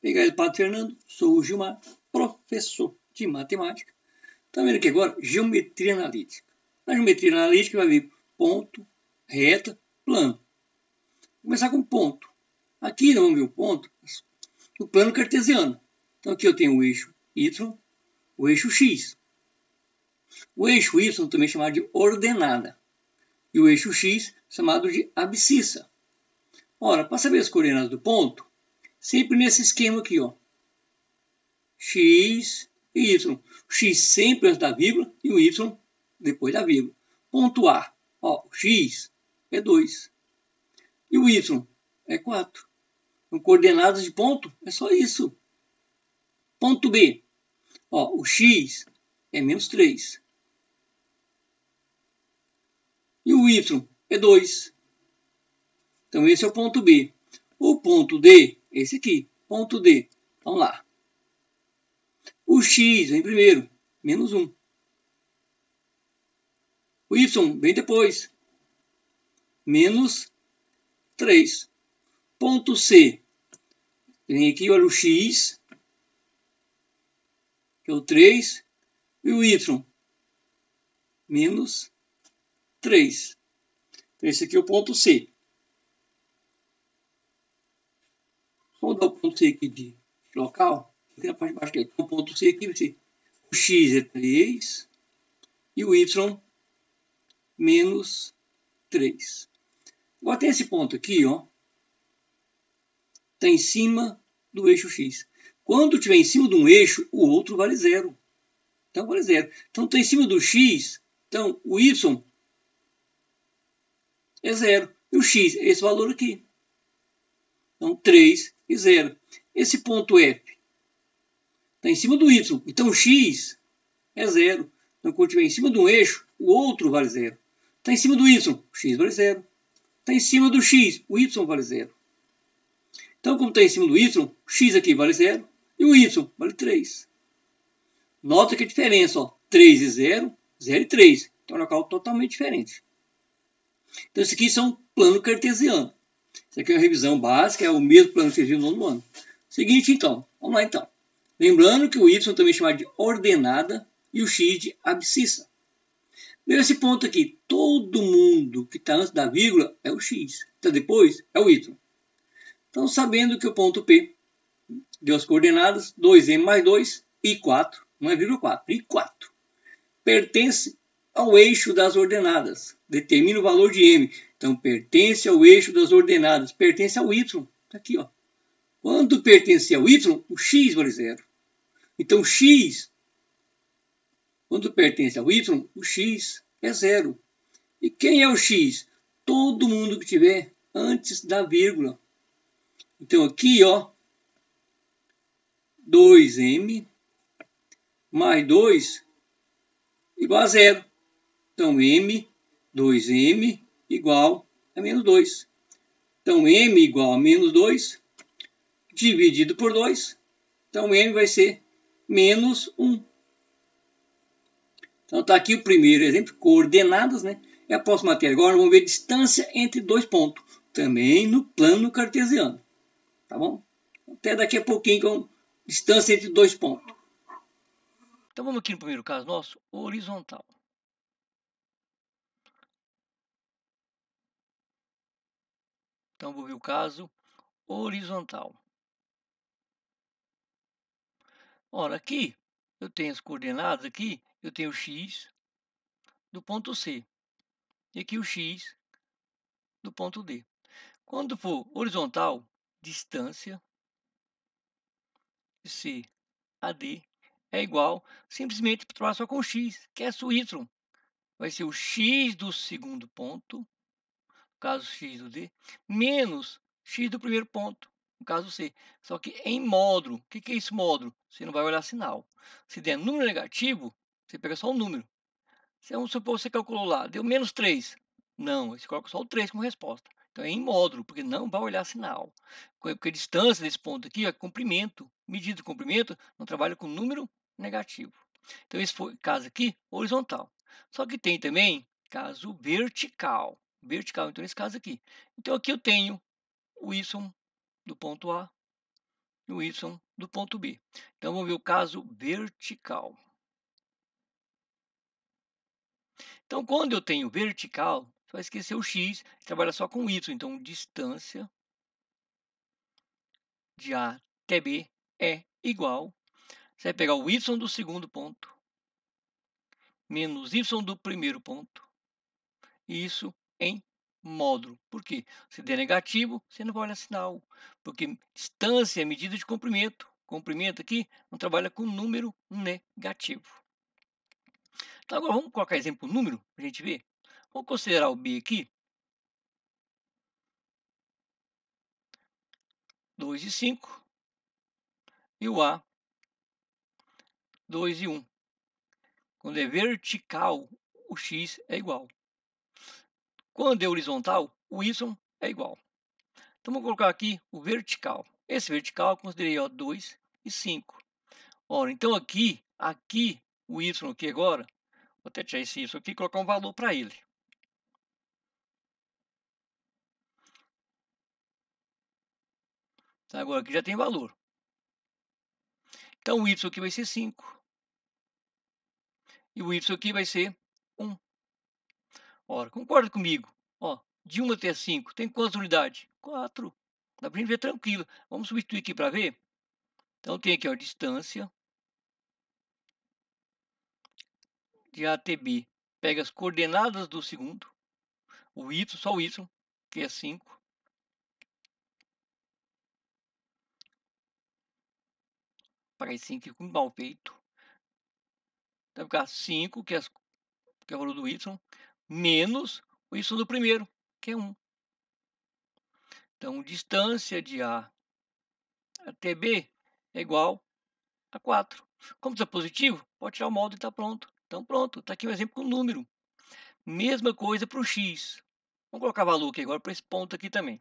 Obrigado, Padre Fernando. Sou o Gilmar, professor de matemática. Está vendo aqui agora? Geometria analítica. Na geometria analítica vai vir ponto, reta, plano. Vou começar com ponto. Aqui nós vamos ver o ponto O plano cartesiano. Então aqui eu tenho o eixo Y, o eixo X. O eixo Y também é chamado de ordenada. E o eixo X é chamado de abscissa. Ora, para saber as coordenadas do ponto, Sempre nesse esquema aqui, ó. X e Y. X sempre antes da vírgula e o Y depois da vírgula. Ponto A. Ó, X é 2. E o Y é 4. Então, coordenadas de ponto é só isso. Ponto B. Ó, o X é menos 3. E o Y é 2. Então, esse é o ponto B. O ponto D esse aqui, ponto D. Vamos então lá. O x vem primeiro, menos 1. O y vem depois, menos 3. Ponto C. Vem aqui, olha o x, que é o 3, e o y, menos 3. Então, esse aqui é o ponto C. quando é o ponto aqui de local, aqui na parte de baixo dele, então eu ponto aqui, o x é 3 e o y menos 3. Agora tem esse ponto aqui, ó, está em cima do eixo x. Quando estiver em cima de um eixo, o outro vale zero. Então vale zero. Então está em cima do x, então o y é zero. E o x é esse valor aqui. Então 3 e zero. Esse ponto F está em cima do Y, então X é zero. Então, quando estiver em cima de um eixo, o outro vale zero. Está em cima do Y, X vale zero. Está em cima do X, o Y vale zero. Então, como está em cima do Y, X aqui vale zero e o Y vale 3. Nota que a diferença, ó, 3 e 0, 0 e 3. Então, é um local totalmente diferente. Então, isso aqui são plano cartesiano. Isso aqui é uma revisão básica, é o mesmo plano que vocês viram no nono ano. Seguinte, então. Vamos lá, então. Lembrando que o Y também é chamado de ordenada e o X de abscissa. Veja esse ponto aqui. Todo mundo que está antes da vírgula é o X. Está depois é o Y. Então, sabendo que o ponto P deu as coordenadas 2m mais 2 e 4, não é vírgula 4, e 4, pertence ao eixo das ordenadas, determina o valor de M. Então, pertence ao eixo das ordenadas, pertence ao Y. Está aqui, ó. Quando pertence ao Y, o X vale zero. Então, X, quando pertence ao Y, o X é zero. E quem é o X? Todo mundo que tiver antes da vírgula. Então, aqui, ó, 2m mais 2 igual a zero. Então, m 2m igual a menos 2. Então, m igual a menos 2 dividido por 2. Então, m vai ser menos 1. Então, está aqui o primeiro exemplo, coordenadas, né? É a próxima matéria. Agora, vamos ver distância entre dois pontos, também no plano cartesiano. Tá bom? Até daqui a pouquinho com distância entre dois pontos. Então, vamos aqui no primeiro caso nosso, horizontal. Então vou ver o caso horizontal. Ora, aqui eu tenho as coordenadas aqui, eu tenho o x do ponto C e aqui o x do ponto D. Quando for horizontal, distância de C a D é igual, simplesmente para só com x, que é y. Vai ser o x do segundo ponto caso x do D, menos x do primeiro ponto, no caso C. Só que em módulo, o que, que é esse módulo? Você não vai olhar sinal. Se der número negativo, você pega só o número. Se é um supor você calculou lá, deu menos 3. Não, você coloca só o 3 como resposta. Então é em módulo, porque não vai olhar sinal. Porque a distância desse ponto aqui é comprimento. Medida de comprimento não trabalha com número negativo. Então esse foi caso aqui horizontal. Só que tem também caso vertical vertical. Então, nesse caso aqui. Então, aqui eu tenho o Y do ponto A e o Y do ponto B. Então, vamos ver o caso vertical. Então, quando eu tenho vertical, você vai esquecer o x, trabalha só com y. Então, distância de A até B é igual. Você vai pegar o y do segundo ponto menos y do primeiro ponto. E isso em módulo. Por quê? Se der negativo, você não vai olhar sinal, porque distância é medida de comprimento. Comprimento aqui não trabalha com número negativo. Então, agora vamos colocar exemplo número para a gente ver. Vamos considerar o B aqui. 2 e 5. E o A, 2 e 1. Quando é vertical, o X é igual. Quando é horizontal, o Y é igual. Então, vou colocar aqui o vertical. Esse vertical eu considerei ó, 2 e 5. Ora, então aqui, aqui, o Y aqui agora, vou até tirar esse Y aqui e colocar um valor para ele. Tá, agora aqui já tem valor. Então, o Y aqui vai ser 5. E o Y aqui vai ser Ora, concorda comigo. Ó, de 1 até 5, tem quantas unidades? 4. Dá para a gente ver tranquilo. Vamos substituir aqui para ver? Então, tem aqui, ó, distância de A até B. Pega as coordenadas do segundo. O Y, só o Y, que é 5. Paguei 5 com mal feito. Vai ficar 5, é que é o valor do Y, menos o y do primeiro, que é 1. Então, distância de A até B é igual a 4. Como está positivo, pode tirar o módulo e está pronto. Então, pronto, está aqui um exemplo com número. Mesma coisa para o x. Vamos colocar valor aqui agora para esse ponto aqui também.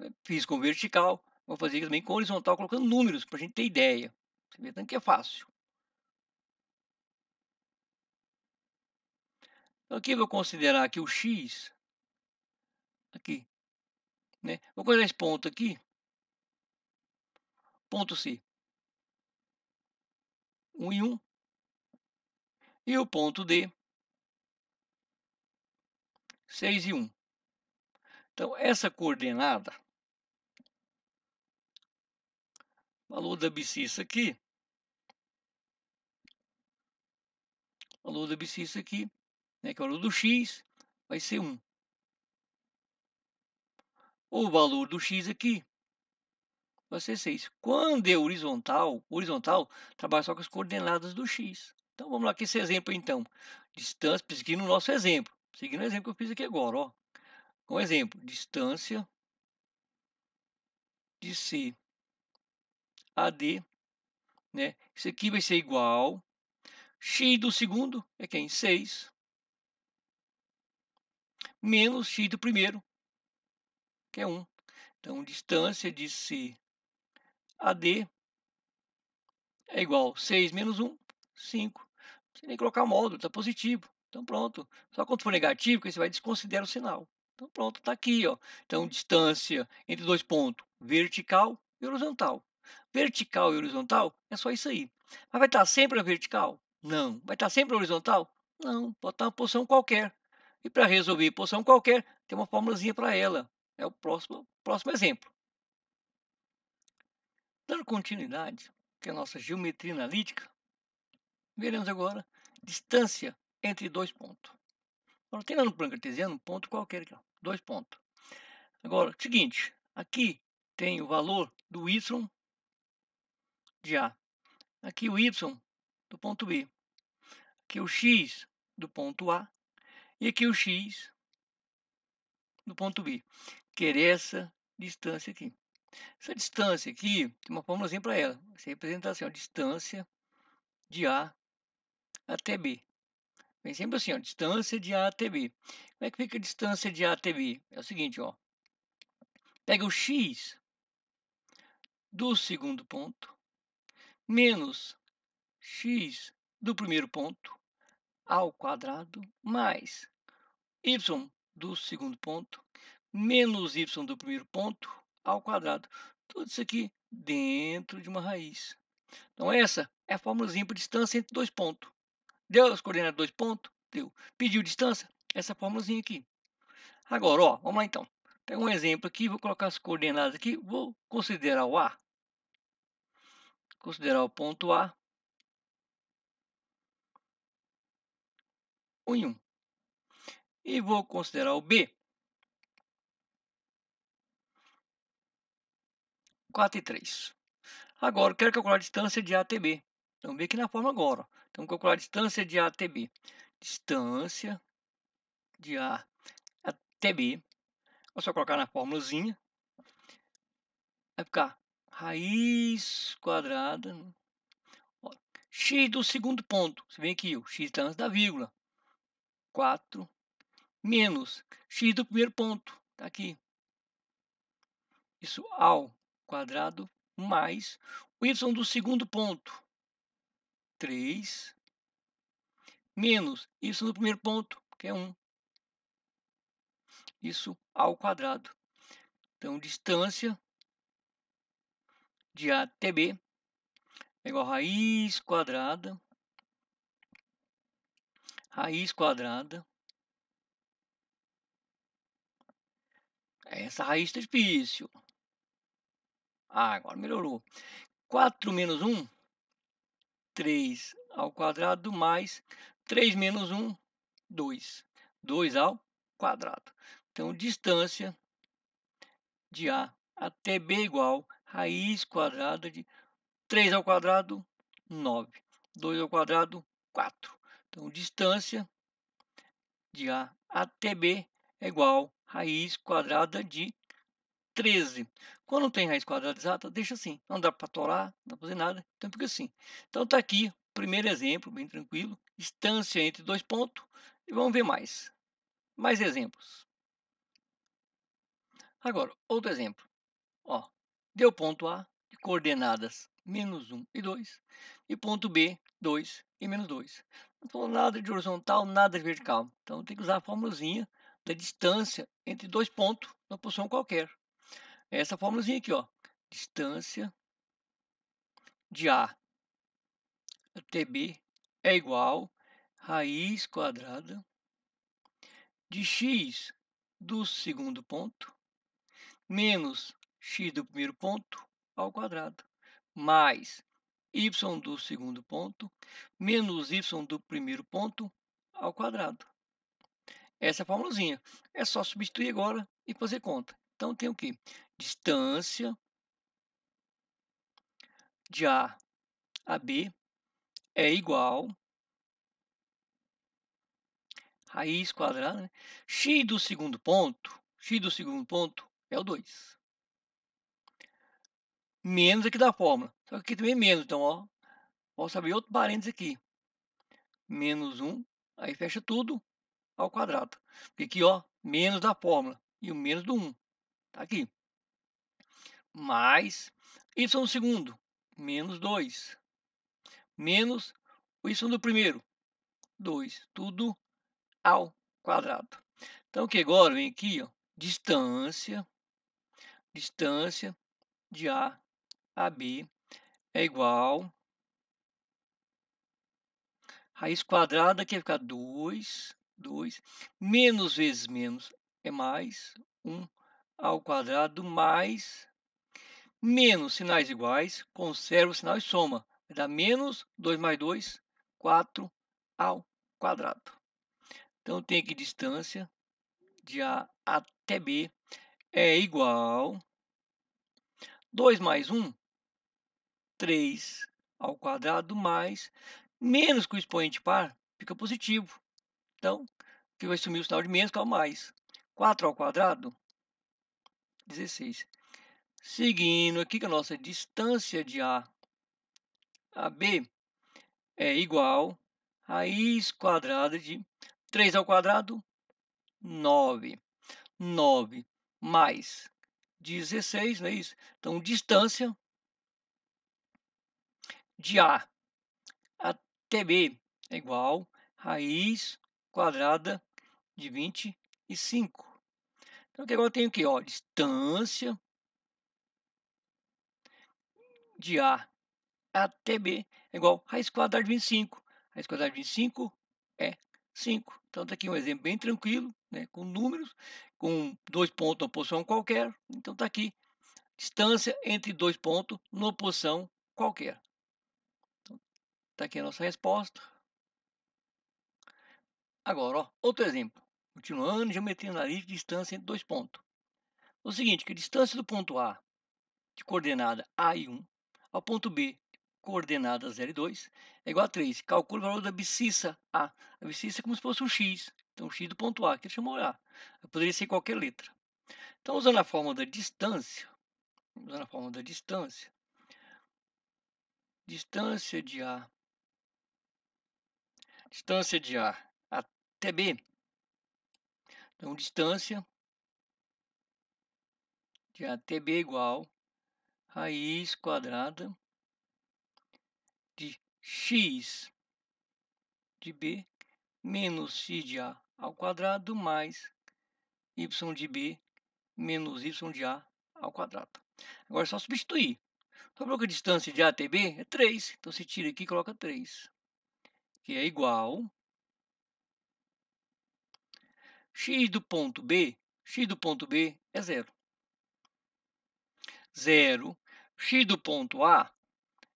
É, Fiz com vertical, vou fazer também com horizontal, colocando números, para a gente ter ideia. Você vê tanto que é fácil. Então aqui vou considerar que o x, aqui, né? Vou colocar esse ponto aqui, ponto C, 1 e 1, e o ponto D, 6 e 1. Então essa coordenada, valor da abscissa aqui, valor da abscissa aqui, né, que é o valor do x, vai ser 1. O valor do x aqui vai ser 6. Quando é horizontal, horizontal trabalha só com as coordenadas do x. Então, vamos lá com esse exemplo, então. Distância, seguindo o nosso exemplo. Seguindo o exemplo que eu fiz aqui agora, ó. Um exemplo, distância de C a D, né? Isso aqui vai ser igual, x do segundo é quem? É 6, menos x do primeiro, que é 1. Então, distância de C a D é igual a 6 menos 1, 5. Não precisa nem colocar módulo, está positivo. Então, pronto. Só quando for negativo, que você vai desconsiderar o sinal. Então, pronto, está aqui. Ó. Então, distância entre dois pontos, vertical e horizontal. Vertical e horizontal é só isso aí. Mas vai estar tá sempre na vertical? Não. Vai estar tá sempre na horizontal? Não. Pode estar tá em uma posição qualquer. E para resolver posição qualquer, tem uma formulazinha para ela. É o próximo, próximo exemplo. Dando continuidade, que é a nossa geometria analítica, veremos agora distância entre dois pontos. Agora, tem lá no plano cartesiano um ponto qualquer aqui, dois pontos. Agora, seguinte, aqui tem o valor do y de A. Aqui o y do ponto B. Aqui o x do ponto A e aqui o x do ponto B, que essa distância aqui. Essa distância aqui, tem uma fórmula para ela. Essa representação é a distância de A até B. Vem sempre assim, ó, distância de A até B. Como é que fica a distância de A até B? É o seguinte, ó. Pega o x do segundo ponto menos x do primeiro ponto ao quadrado mais y do segundo ponto menos y do primeiro ponto ao quadrado. Tudo isso aqui dentro de uma raiz. Então, essa é a fórmula para distância entre dois pontos. Deu as coordenadas dois pontos? Deu. Pediu distância? Essa fórmula aqui. Agora, ó, vamos lá então. Pega um exemplo aqui, vou colocar as coordenadas aqui. Vou considerar o A. Considerar o ponto A. 1 em 1. Um e vou considerar o B. 4 e 3. Agora, eu quero calcular a distância de A até B. Então, vem aqui na forma agora. Então, calcular a distância de A até B. Distância de A até B. Vou só colocar na formulazinha. Vai ficar raiz quadrada. Ó, x do segundo ponto. Você vem aqui, o x está antes da vírgula. 4 menos x do primeiro ponto, está aqui. Isso ao quadrado mais o y do segundo ponto, 3, menos y do primeiro ponto, que é 1. Isso ao quadrado. Então, distância de A até B é igual a raiz quadrada, raiz quadrada Essa raiz está difícil. Ah, agora melhorou. 4 menos 1, 3 ao quadrado mais 3 menos 1, 2. 2 ao quadrado. Então, distância de A até B igual raiz quadrada de 3 ao quadrado, 9. 2 ao quadrado, 4. Então, distância de A até B é igual raiz quadrada de 13. Quando não tem raiz quadrada exata, deixa assim. Não dá para torar, não dá para fazer nada, então fica assim. Então está aqui o primeiro exemplo, bem tranquilo. Distância entre dois pontos. E vamos ver mais. Mais exemplos. Agora, outro exemplo. Ó, deu ponto A de coordenadas menos 1 e 2 e ponto B, 2 e menos 2. Não falou nada de horizontal, nada de vertical. Então tem que usar a formulazinha da distância entre dois pontos na posição qualquer. É essa formulazinha aqui, ó. Distância de A até B é igual a raiz quadrada de x do segundo ponto menos x do primeiro ponto ao quadrado mais y do segundo ponto menos y do primeiro ponto ao quadrado essa formulazinha. É só substituir agora e fazer conta. Então, tenho que distância de A a B é igual raiz quadrada, né? x do segundo ponto, x do segundo ponto é o 2. Menos aqui da fórmula. Só que aqui também é menos, então, ó. Posso abrir outro parênteses aqui. Menos 1, um, aí fecha tudo ao quadrado. Porque aqui, ó, menos da fórmula e o menos do 1. Tá aqui. Mais y no segundo, menos 2. Menos o y do primeiro, 2. Tudo ao quadrado. Então, que agora vem aqui, ó, distância, distância de A a B é igual raiz quadrada, que vai ficar 2 2. Menos vezes menos é mais. 1 ao quadrado mais menos sinais iguais, conserva o sinal e soma. Vai dar menos 2 mais 2, 4 ao quadrado. Então, tem aqui distância de A até B é igual 2 mais 1, 3 ao quadrado mais menos que o expoente par fica positivo. Então, que vai sumir o sinal de menos que é o mais. 4 ao quadrado, 16. Seguindo aqui que a nossa distância de A a B é igual a raiz quadrada de 3 ao quadrado, 9. 9 mais 16, não é isso? Então, distância de A até B é igual a raiz quadrada de 25. Então, que agora eu tenho que, ó, distância de A até B é igual a raiz quadrada de 25. A raiz quadrada de 25 é 5. Então, está aqui um exemplo bem tranquilo, né, com números, com dois pontos na posição qualquer. Então, está aqui distância entre dois pontos na posição qualquer. Está então, tá aqui a nossa resposta. Agora, ó, outro exemplo. Continuando, geometria analítica de distância entre dois pontos. O seguinte, que a distância do ponto A, de coordenada A e 1, ao ponto B, coordenada 0 e 2, é igual a 3. Calcule o valor da abscissa A. A abscissa é como se fosse um x. Então, o x do ponto A, que ele chamou A. Poderia ser qualquer letra. Então, usando a fórmula da distância, usando a fórmula da distância, distância de A, distância de A até B. Então, distância de A B igual raiz quadrada de x de B menos x de A ao quadrado mais y de B menos y de A ao quadrado. Agora é só substituir. Sobrou então, que a distância de A até B é 3. Então, você tira aqui e coloca 3. Que é igual x do ponto B, x do ponto B é zero. Zero, x do ponto A,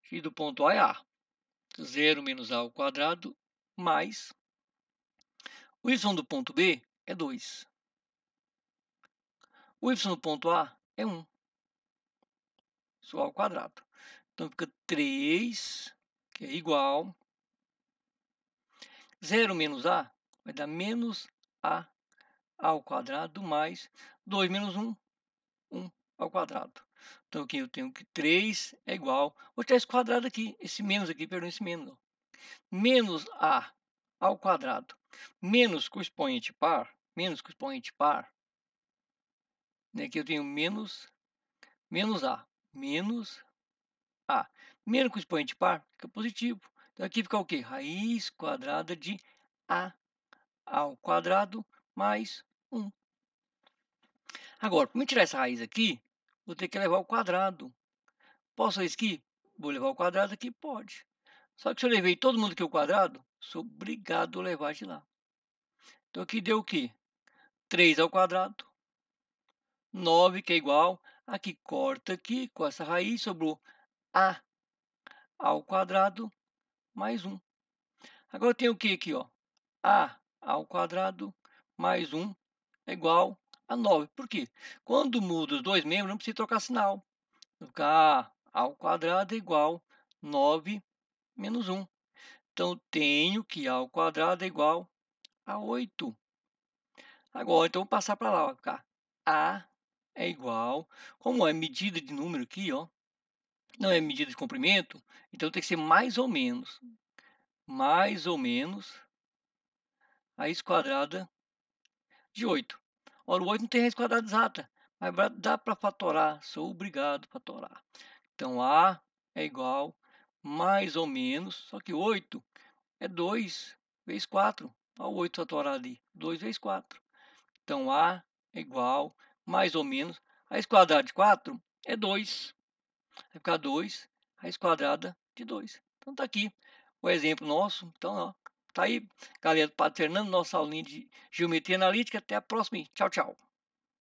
x do ponto A é A. Zero menos A ao quadrado, mais o y do ponto B é 2. O y do ponto A é 1. Isso ao quadrado. Então fica 3, que é igual. zero menos A vai dar menos A ao quadrado mais 2 menos 1, 1 ao quadrado. Então aqui eu tenho que 3 é igual, vou tirar esse quadrado aqui, esse menos aqui, perdão, esse menos. Menos a ao quadrado menos correspondente par, menos correspondente par, né, aqui eu tenho menos, menos a, menos a. Menos correspondente par fica positivo. Então aqui fica o quê? Raiz quadrada de a ao quadrado mais 1. Agora, para me tirar essa raiz aqui, vou ter que levar o quadrado. Posso isso aqui? Vou levar o quadrado aqui? Pode. Só que se eu levei todo mundo aqui ao quadrado, sou obrigado a levar de lá. Então, aqui deu o quê? 3 ao quadrado. 9, que é igual. Aqui, corta aqui com essa raiz, sobrou A ao quadrado mais 1. Agora, eu tenho o que aqui? Ó? A ao quadrado mais 1 é igual a 9. Por quê? Quando muda os dois membros, não precisa trocar sinal. K ao quadrado é igual 9 menos 1. Então, tenho que A ao quadrado é igual a 8. Agora, então, vou passar para lá. Ó, K. A é igual, como é medida de número aqui, ó, não é medida de comprimento, então tem que ser mais ou menos, mais ou menos, a raiz quadrada de 8. Ora, o 8 não tem raiz quadrada exata, mas dá para fatorar. Sou obrigado a fatorar. Então, A é igual mais ou menos, só que 8 é 2 vezes 4. Olha o 8 fatorado ali, 2 vezes 4. Então, A é igual mais ou menos, raiz quadrada de 4 é 2. Vai ficar 2 raiz quadrada de 2. Então, está aqui o exemplo nosso. Então, ó, Tá aí, galera, paternando nossa aulinha de geometria analítica. Até a próxima. Tchau, tchau.